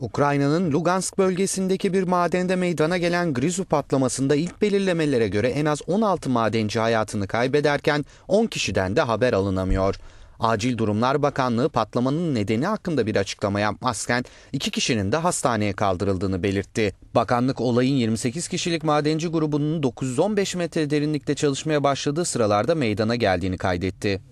Ukrayna'nın Lugansk bölgesindeki bir madende meydana gelen Grizu patlamasında ilk belirlemelere göre en az 16 madenci hayatını kaybederken 10 kişiden de haber alınamıyor. Acil Durumlar Bakanlığı patlamanın nedeni hakkında bir açıklama yapmazken iki kişinin de hastaneye kaldırıldığını belirtti. Bakanlık olayın 28 kişilik madenci grubunun 915 metre derinlikte çalışmaya başladığı sıralarda meydana geldiğini kaydetti.